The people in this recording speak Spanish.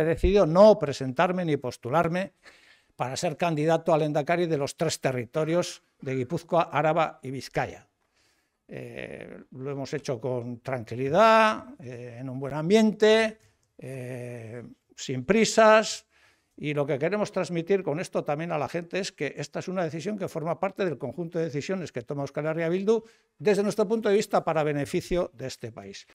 He decidido no presentarme ni postularme para ser candidato al Endacari de los tres territorios de Guipúzcoa, Áraba y Vizcaya. Eh, lo hemos hecho con tranquilidad, eh, en un buen ambiente, eh, sin prisas, y lo que queremos transmitir con esto también a la gente es que esta es una decisión que forma parte del conjunto de decisiones que toma Euskal Herria Bildu desde nuestro punto de vista para beneficio de este país.